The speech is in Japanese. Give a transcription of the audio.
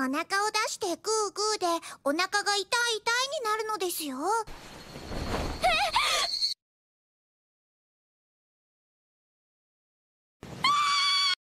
お腹を出してグーグーでお腹が痛い痛いになるのですよ。